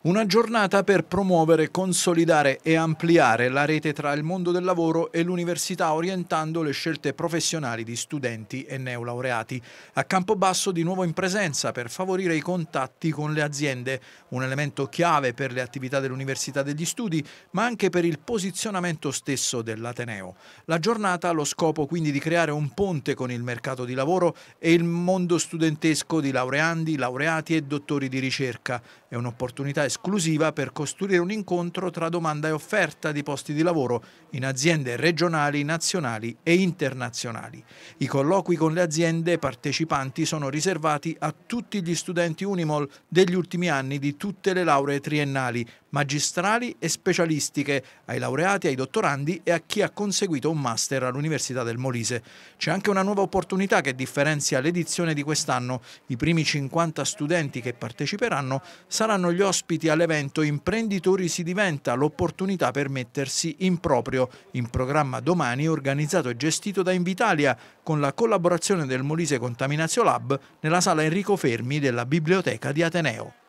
Una giornata per promuovere, consolidare e ampliare la rete tra il mondo del lavoro e l'università orientando le scelte professionali di studenti e neolaureati. A Campobasso di nuovo in presenza per favorire i contatti con le aziende, un elemento chiave per le attività dell'Università degli Studi ma anche per il posizionamento stesso dell'Ateneo. La giornata ha lo scopo quindi di creare un ponte con il mercato di lavoro e il mondo studentesco di laureandi, laureati e dottori di ricerca. È un'opportunità esclusiva per costruire un incontro tra domanda e offerta di posti di lavoro in aziende regionali, nazionali e internazionali. I colloqui con le aziende partecipanti sono riservati a tutti gli studenti Unimol degli ultimi anni di tutte le lauree triennali, magistrali e specialistiche, ai laureati, ai dottorandi e a chi ha conseguito un master all'Università del Molise. C'è anche una nuova opportunità che differenzia l'edizione di quest'anno. I primi 50 studenti che parteciperanno saranno gli ospiti all'evento Imprenditori si diventa, l'opportunità per mettersi in proprio, in programma domani organizzato e gestito da Invitalia, con la collaborazione del Molise Contaminazio Lab nella sala Enrico Fermi della Biblioteca di Ateneo.